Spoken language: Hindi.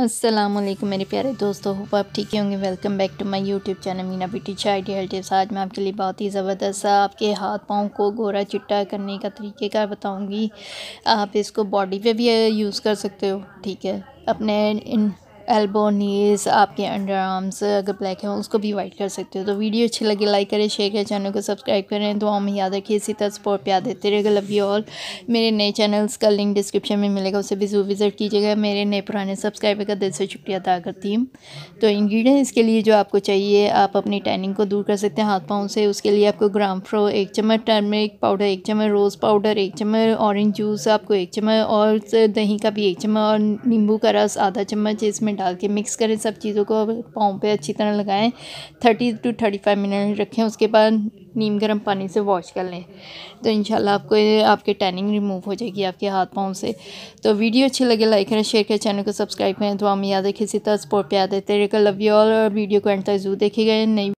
अस्सलाम वालेकुम मेरे प्यारे दोस्तों हो आप ठीक होंगे welcome back to my YouTube channel Meena चाय डी हेल्थ टिप्स आज मैं आपके लिए बहुत ही ज़बरदस्त है आपके हाथ पाँव को गोरा चिट्टा करने का तरीके का बताऊंगी आप इसको बॉडी पे भी यूज़ कर सकते हो ठीक है अपने इन एल्बो नीज़ आपके अंडर आर्म्स अगर ब्लैक है उसको भी वाइट कर सकते हो तो वीडियो अच्छी लगी लाइक करें शेयर करें चैनल को सब्सक्राइब करें तो हम याद रखिए इसी तरह सपोर्ट प्यार देते रहेगा लव यू ऑल मेरे नए चैनल्स का लिंक डिस्क्रिप्शन में मिलेगा उसे भी जो विज़िट कीजिएगा मेरे नए पुराने सब्सक्राइबर का दिल से शुक्रिया अदा करती हूँ तो इन्ग्रीडियंट्स के लिए जो आपको चाहिए आप अपनी टैनिंग को दूर कर सकते हैं हाथ पाँव से उसके लिए आपको ग्राम फ्रो एक चम्मच टर्मरिक पाउडर एक चम्मच रोज़ पाउडर एक चम्मच ऑरेंज जूस आपको एक चम्मच और दही का भी एक चम्मच और नींबू का रस आधा चम्मच इसमें में डाल के मिक्स करें सब चीज़ों को पाँव पे अच्छी तरह लगाएं thirty two thirty five minute रखें उसके बाद नीम गर्म पानी से वॉश कर लें तो इन आपको आपके टैनिंग रिमूव हो जाएगी आपके हाथ पाँव से तो वीडियो अच्छी लगे लाइक करें शेयर करें चैनल को सब्सक्राइब करें तो हम याद रखें इसी तरह याद है देते रहेगा लव यू ऑल और वीडियो को एंड तक जरूर गए नई